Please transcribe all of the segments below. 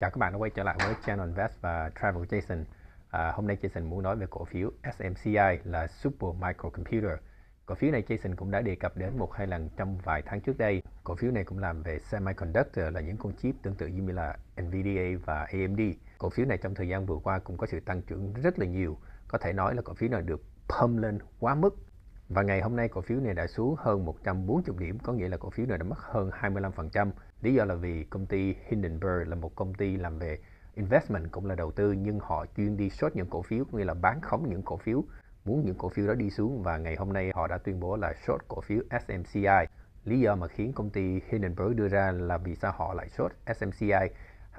Chào các bạn đã quay trở lại với Channel Invest và Travel Jason. À, hôm nay Jason muốn nói về cổ phiếu SMCI là Super Micro Computer. Cổ phiếu này Jason cũng đã đề cập đến một hai lần trong vài tháng trước đây. Cổ phiếu này cũng làm về semiconductor là những con chip tương tự như là Nvidia và AMD. Cổ phiếu này trong thời gian vừa qua cũng có sự tăng trưởng rất là nhiều. Có thể nói là cổ phiếu này được pump lên quá mức và ngày hôm nay cổ phiếu này đã xuống hơn 140 điểm, có nghĩa là cổ phiếu này đã mất hơn 25%. Lý do là vì công ty Hindenburg là một công ty làm về investment cũng là đầu tư nhưng họ chuyên đi short những cổ phiếu, có nghĩa là bán khống những cổ phiếu, muốn những cổ phiếu đó đi xuống và ngày hôm nay họ đã tuyên bố là short cổ phiếu SMCI. Lý do mà khiến công ty Hindenburg đưa ra là vì sao họ lại short SMCI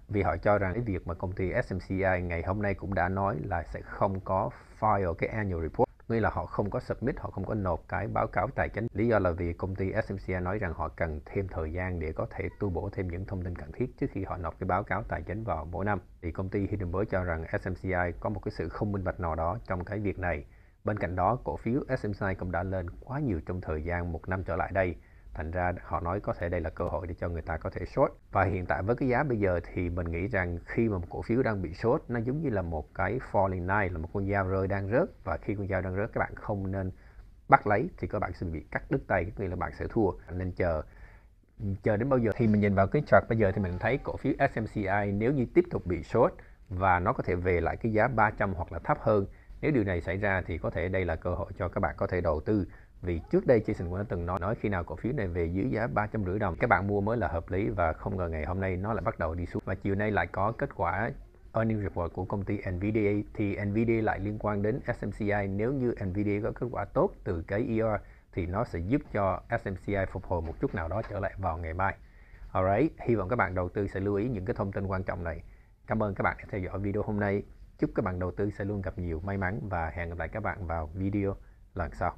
vì họ cho rằng cái việc mà công ty SMCI ngày hôm nay cũng đã nói là sẽ không có file cái annual report nghĩa là họ không có submit, họ không có nộp cái báo cáo tài chính. Lý do là vì công ty SMCI nói rằng họ cần thêm thời gian để có thể tu bổ thêm những thông tin cần thiết trước khi họ nộp cái báo cáo tài chính vào mỗi năm. Thì công ty Hindenburg cho rằng SMCI có một cái sự không minh bạch nào đó trong cái việc này. Bên cạnh đó, cổ phiếu SMCI cũng đã lên quá nhiều trong thời gian một năm trở lại đây – thành ra họ nói có thể đây là cơ hội để cho người ta có thể short và hiện tại với cái giá bây giờ thì mình nghĩ rằng khi mà một cổ phiếu đang bị short nó giống như là một cái falling knife là một con dao rơi đang rớt và khi con dao đang rớt các bạn không nên bắt lấy thì các bạn sẽ bị cắt đứt tay nghĩa là bạn sẽ thua nên chờ chờ đến bao giờ thì mình nhìn vào cái chart bây giờ thì mình thấy cổ phiếu SMCI nếu như tiếp tục bị short và nó có thể về lại cái giá 300 hoặc là thấp hơn nếu điều này xảy ra thì có thể đây là cơ hội cho các bạn có thể đầu tư vì trước đây Jason đã từng nói, nói khi nào cổ phiếu này về dưới giá 350 đồng, các bạn mua mới là hợp lý và không ngờ ngày hôm nay nó lại bắt đầu đi xuống. Và chiều nay lại có kết quả earnings report của công ty nvda thì nvda lại liên quan đến SMCI. Nếu như nvda có kết quả tốt từ cái ER thì nó sẽ giúp cho SMCI phục hồi một chút nào đó trở lại vào ngày mai. Alright, hy vọng các bạn đầu tư sẽ lưu ý những cái thông tin quan trọng này. Cảm ơn các bạn đã theo dõi video hôm nay. Chúc các bạn đầu tư sẽ luôn gặp nhiều may mắn và hẹn gặp lại các bạn vào video lần sau.